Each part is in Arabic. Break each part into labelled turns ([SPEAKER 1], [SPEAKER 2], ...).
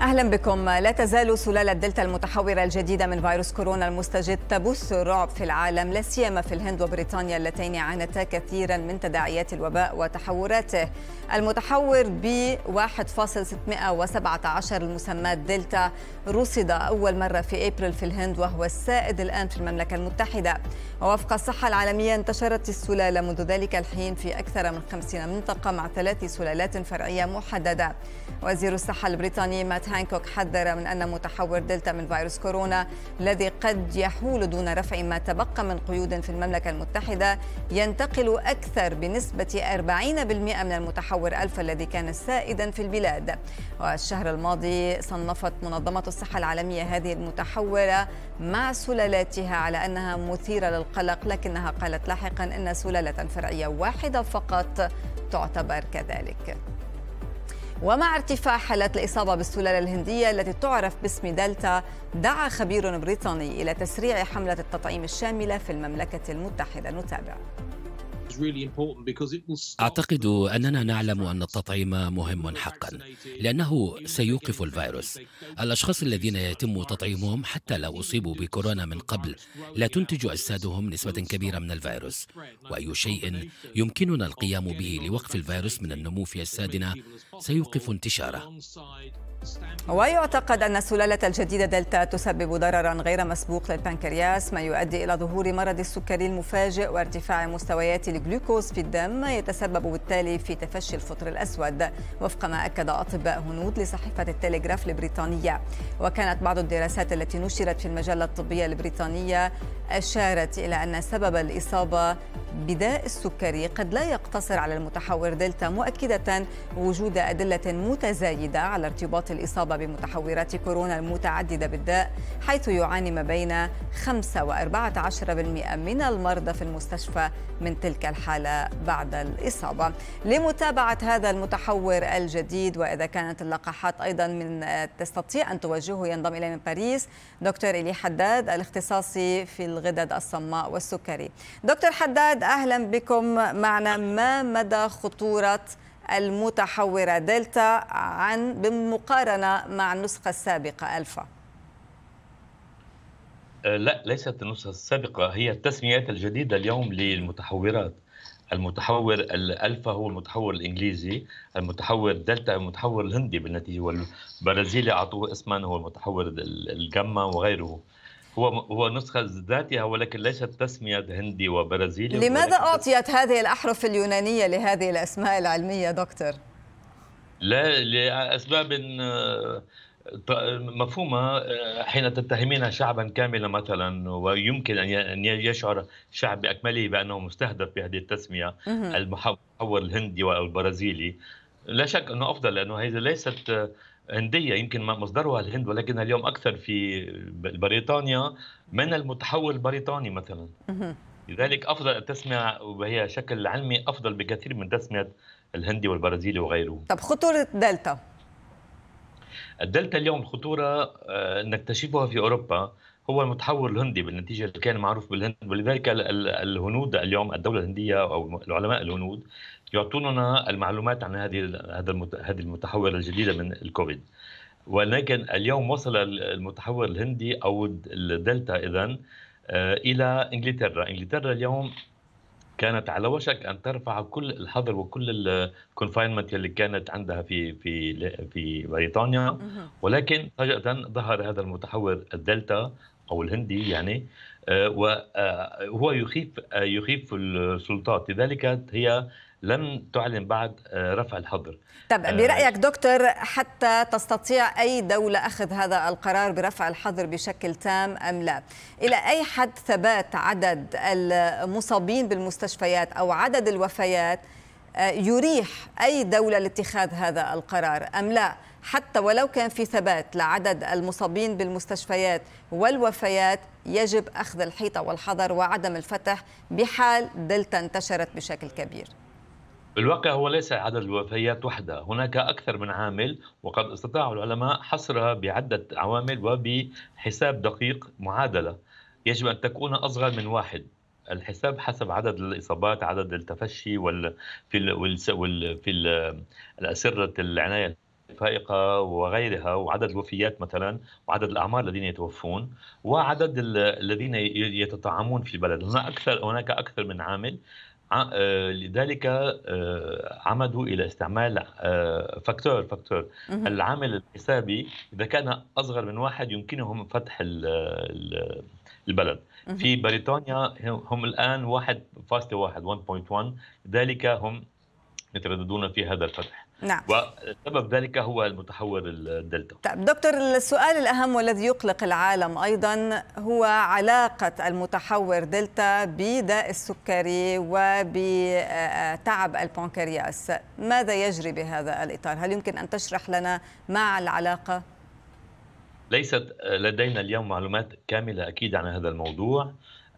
[SPEAKER 1] اهلا بكم لا تزال سلاله دلتا المتحوره الجديده من فيروس كورونا المستجد تبث الرعب في العالم لا سيما في الهند وبريطانيا اللتين عانتا كثيرا من تداعيات الوباء وتحوراته المتحور ب 1.617 المسمى دلتا رصد اول مره في ابريل في الهند وهو السائد الان في المملكه المتحده ووفق الصحه العالميه انتشرت السلاله منذ ذلك الحين في اكثر من 50 منطقه مع ثلاث سلالات فرعيه محدده وزير الصحه البريطاني مات هانكوك حذر من أن متحور دلتا من فيروس كورونا الذي قد يحول دون رفع ما تبقى من قيود في المملكة المتحدة ينتقل أكثر بنسبة 40% من المتحور ألفا الذي كان سائدا في البلاد والشهر الماضي صنفت منظمة الصحة العالمية هذه المتحورة مع سلالاتها على أنها مثيرة للقلق لكنها قالت لاحقا أن سلالة فرعية واحدة فقط تعتبر كذلك ومع ارتفاع حالات الإصابة بالسلالة الهندية التي تعرف باسم دلتا دعا خبير بريطاني إلى تسريع حملة التطعيم الشاملة في المملكة المتحدة نتابع
[SPEAKER 2] أعتقد أننا نعلم أن التطعيم مهم حقا لأنه سيوقف الفيروس الأشخاص الذين يتم تطعيمهم حتى لو أصيبوا بكورونا من قبل لا تنتج أجسادهم نسبة كبيرة من الفيروس وأي شيء يمكننا القيام به لوقف الفيروس من النمو في أجسادنا سيوقف انتشاره
[SPEAKER 1] ويعتقد أن السلالة الجديدة دلتا تسبب ضررا غير مسبوق للبنكرياس ما يؤدي إلى ظهور مرض السكري المفاجئ وارتفاع مستويات الجلوكوز في الدم يتسبب بالتالي في تفشي الفطر الأسود وفق ما أكد أطباء هنود لصحيفة التلغراف البريطانية وكانت بعض الدراسات التي نشرت في المجلة الطبية البريطانية أشارت إلى أن سبب الإصابة بداء السكري قد لا يقتصر على المتحور دلتا مؤكدة وجود أدلة متزايدة على ارتباط الإصابة بمتحورات كورونا المتعددة بالداء حيث يعاني ما بين 5 و 14% من المرضى في المستشفى من تلك الحالة بعد الإصابة لمتابعة هذا المتحور الجديد وإذا كانت اللقاحات أيضا من آه، تستطيع أن توجهه ينضم إلي من باريس دكتور إلي حداد الاختصاصي في الغدد الصماء والسكري دكتور حداد أهلا بكم معنا ما مدى خطورة المتحورة دلتا عن بالمقارنة مع النسخة السابقة ألفا
[SPEAKER 2] آه، لا ليست النسخة السابقة هي التسميات الجديدة اليوم للمتحورات المتحور الالفا هو المتحور الانجليزي المتحور دلتا هو المتحور الهندي بالنتيجه والبرازيلي اعطوه اسما هو المتحور الجاما وغيره هو هو نسخه ذاتها ولكن ليست تسميه هندي وبرازيلي لماذا
[SPEAKER 1] اعطيت هذه الاحرف اليونانيه لهذه الاسماء العلميه دكتور
[SPEAKER 2] لا لاسباب آه، مفهومة آه، حين تتهمين شعبا كاملا مثلا ويمكن أن يشعر شعب بأكمله بأنه مستهدف بهذه التسمية المحور الهندي والبرازيلي لا شك أنه أفضل لأنه هذه ليست آه، هنديه يمكن مصدرها الهند ولكنها اليوم اكثر في بريطانيا من المتحول البريطاني مثلا لذلك افضل التسميه وهي شكل علمي افضل بكثير من تسميه الهندي والبرازيلي وغيره
[SPEAKER 1] طب خطوره دلتا
[SPEAKER 2] الدلتا اليوم خطوره آه، نكتشفها في اوروبا هو المتحور الهندي بالنتيجه اللي كان معروف بالهند ولذلك الهنود اليوم الدوله الهنديه او العلماء الهنود يعطوننا المعلومات عن هذه هذا هذه المتحورة الجديده من الكوفيد ولكن اليوم وصل المتحور الهندي او الدلتا اذا آه، الى انجلترا انجلترا اليوم كانت على وشك ان ترفع كل الحظر وكل الكونفاينمنت اللي كانت عندها في في في بريطانيا ولكن فجاه ظهر هذا المتحور الدلتا او الهندي يعني وهو آه، يخيف آه، يخيف السلطات لذلك هي لم تعلن بعد آه، رفع الحظر
[SPEAKER 1] طب برأيك دكتور حتى تستطيع أي دولة أخذ هذا القرار برفع الحظر بشكل تام أم لا إلى أي حد ثبات عدد المصابين بالمستشفيات أو عدد الوفيات آه، يريح أي دولة لاتخاذ هذا القرار أم لا حتى ولو كان في ثبات لعدد المصابين بالمستشفيات والوفيات يجب أخذ الحيطة والحذر وعدم الفتح بحال دلتا انتشرت بشكل كبير
[SPEAKER 2] بالواقع هو ليس عدد الوفيات وحده هناك أكثر من عامل وقد استطاع العلماء حصرها بعدة عوامل وبحساب دقيق معادلة يجب أن تكون أصغر من واحد الحساب حسب عدد الاصابات عدد التفشي وال في ال وال في ال الاسره العنايه الفائقه وغيرها وعدد الوفيات مثلا وعدد الاعمار الذين يتوفون وعدد الذين يتطعمون في البلد هناك اكثر هناك اكثر من عامل آه، لذلك آه، عمدوا الى استعمال آه، فاكتور فاكتور العامل الحسابي اذا كان اصغر من واحد يمكنهم فتح البلد في بريطانيا هم الآن 1.1 1.1 ذلك هم يترددون في هذا الفتح نعم وسبب ذلك هو المتحور الدلتا
[SPEAKER 1] طيب دكتور السؤال الأهم والذي يقلق العالم أيضا هو علاقة المتحور دلتا بداء السكري وبتعب البنكرياس ماذا يجري بهذا الإطار؟ هل يمكن أن تشرح لنا ما العلاقة؟
[SPEAKER 2] ليست آه، لدينا اليوم معلومات كامله اكيد عن هذا الموضوع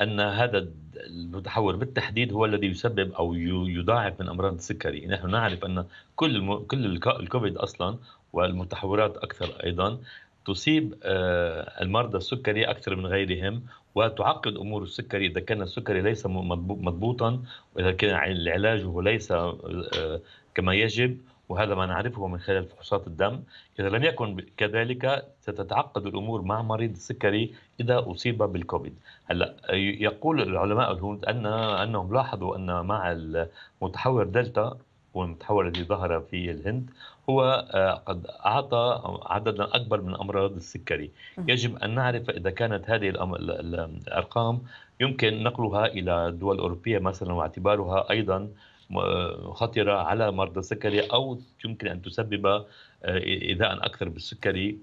[SPEAKER 2] ان هذا المتحور بالتحديد هو الذي يسبب او يضاعف من امراض السكري، نحن نعرف ان كل كل الكوفيد اصلا والمتحورات اكثر ايضا تصيب آه، المرضى السكري اكثر من غيرهم وتعقد امور السكري اذا كان السكري ليس مضبوطا واذا كان علاجه ليس آه، كما يجب وهذا ما نعرفه من خلال فحوصات الدم إذا لم يكن كذلك ستتعقد الأمور مع مريض السكري إذا أصيب بالكوفيد هلا يقول العلماء الهنود أن أنهم لاحظوا أن مع المتحور دلتا والمتحور الذي ظهر في الهند هو آه، قد أعطى عددا أكبر من أمراض السكري يجب أن نعرف إذا كانت هذه الأرقام يمكن نقلها إلى دول أوروبية مثلا واعتبارها أيضا آه، خطرة على مرضى السكري أو يمكن أن تسبب إيذاء آه، أكثر بالسكري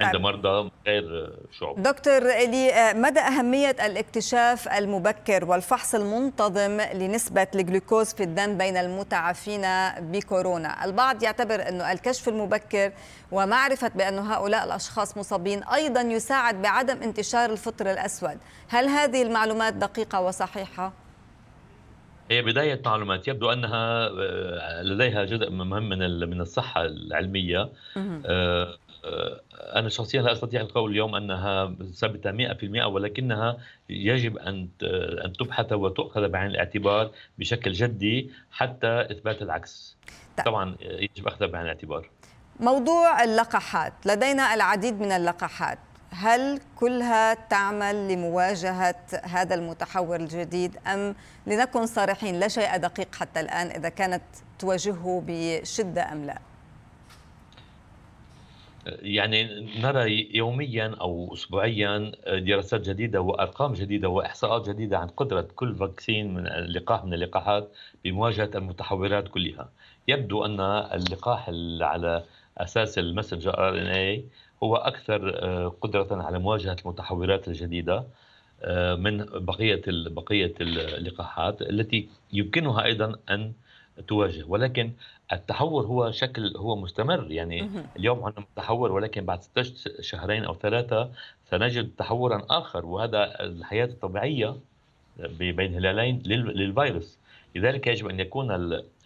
[SPEAKER 2] عند طيب. مرضى غير شعوب
[SPEAKER 1] دكتور إلي آه، مدى أهمية الاكتشاف المبكر والفحص المنتظم لنسبة الجلوكوز في الدم بين المتعافين بكورونا البعض يعتبر أنه الكشف المبكر ومعرفة بأن هؤلاء الأشخاص مصابين أيضا يساعد بعدم انتشار الفطر الأسود هل هذه المعلومات دقيقة وصحيحة؟
[SPEAKER 2] هي بداية معلومات يبدو أنها آه، لديها جزء مهم من من الصحة العلمية آه، آه، أنا شخصيا لا أستطيع القول اليوم أنها ثابتة 100% ولكنها يجب أن أن تبحث وتؤخذ بعين الاعتبار بشكل جدي حتى إثبات العكس طيب. طبعا يجب أخذها بعين الاعتبار
[SPEAKER 1] موضوع اللقاحات لدينا العديد من اللقاحات هل كلها تعمل لمواجهة هذا المتحور الجديد أم لنكن صريحين لا شيء دقيق حتى الآن إذا كانت تواجهه بشدة أم لا
[SPEAKER 2] يعني نرى يوميا او اسبوعيا دراسات جديده وارقام جديده واحصاءات جديده عن قدره كل فاكسين من لقاح من اللقاحات بمواجهه المتحورات كلها. يبدو ان اللقاح على اساس المسنجر ار ان اي هو اكثر آه، قدره على مواجهه المتحورات الجديده آه، من بقيه بقيه اللقاحات التي يمكنها ايضا ان تواجه ولكن التحور هو شكل هو مستمر يعني اليوم عندنا تحور ولكن بعد ست شهرين او ثلاثه سنجد تحورا اخر وهذا الحياه الطبيعيه آه، بين هلالين للفيروس لذلك يجب ان يكون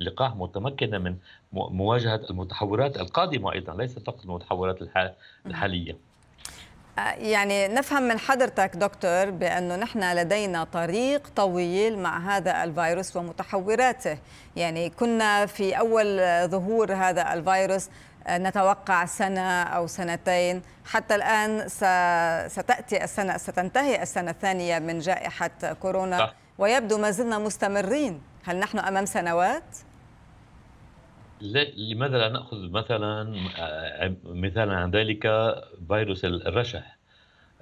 [SPEAKER 2] اللقاح متمكنة من مواجهة المتحورات القادمة أيضا ليس فقط المتحورات الحالية
[SPEAKER 1] آه، يعني نفهم من حضرتك دكتور بأنه نحن لدينا طريق طويل مع هذا الفيروس ومتحوراته يعني كنا في أول ظهور هذا الفيروس آه، نتوقع سنة أو سنتين حتى الآن ستأتي السنة ستنتهي السنة الثانية من جائحة كورونا ويبدو ما زلنا مستمرين هل نحن أمام سنوات؟
[SPEAKER 2] لماذا لا ناخذ مثلا آه، مثالا عن ذلك فيروس الرشح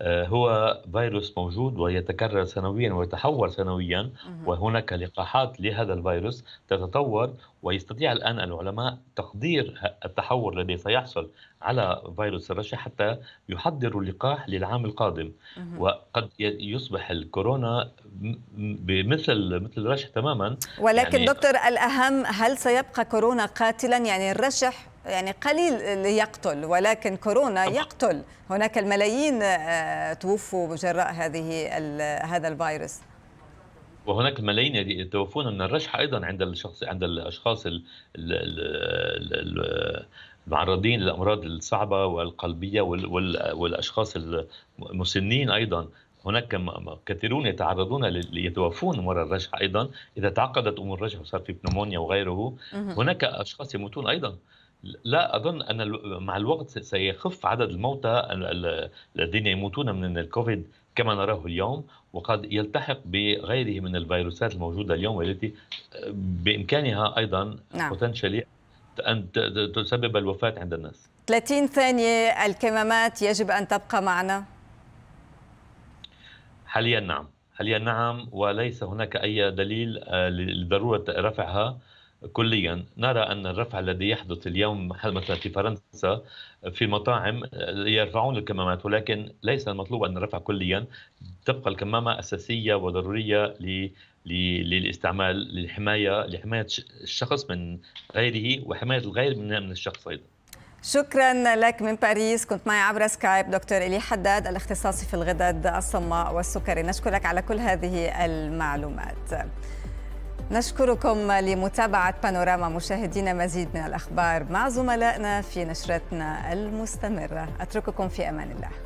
[SPEAKER 2] آه، هو فيروس موجود ويتكرر سنويا ويتحور سنويا وهناك لقاحات لهذا الفيروس تتطور ويستطيع الان العلماء تقدير التحور الذي سيحصل على فيروس الرشح حتى يحضروا اللقاح للعام القادم وقد يصبح الكورونا بمثل مثل الرشح تماما ولكن يعني
[SPEAKER 1] دكتور الاهم هل سيبقى كورونا قاتلا يعني الرشح يعني قليل اللي يقتل ولكن كورونا يقتل هناك الملايين آه، توفوا جراء هذه هذا الفيروس
[SPEAKER 2] وهناك الملايين يتوفون من الرشح ايضا عند الشخص عند الاشخاص ال ال المعرضين للامراض الصعبه والقلبيه والاشخاص المسنين ايضا هناك كثيرون يتعرضون ليتوفون وراء الرشح ايضا اذا تعقدت امور الرشح وصار في بنومونيا وغيره هناك اشخاص يموتون ايضا لا اظن ان مع الوقت سيخف عدد الموتى الذين يموتون من الكوفيد كما نراه اليوم وقد يلتحق بغيره من الفيروسات الموجوده اليوم والتي بامكانها ايضا نعم. ان تسبب الوفاه عند الناس
[SPEAKER 1] 30 ثانيه الكمامات يجب ان تبقى معنا
[SPEAKER 2] حاليا نعم حاليا نعم وليس هناك اي دليل آه، لضروره رفعها كليا نرى أن الرفع الذي يحدث اليوم مثلا في فرنسا في المطاعم يرفعون الكمامات ولكن ليس المطلوب أن الرفع كليا تبقى الكمامة أساسية وضرورية للاستعمال للحماية لحماية الشخص من غيره وحماية الغير من الشخص أيضا
[SPEAKER 1] شكرا لك من باريس كنت معي عبر سكايب دكتور إلي حداد الاختصاصي في الغدد الصماء والسكري نشكرك على كل هذه المعلومات نشكركم لمتابعة بانوراما مشاهدينا مزيد من الأخبار مع زملائنا في نشرتنا المستمرة أترككم في أمان الله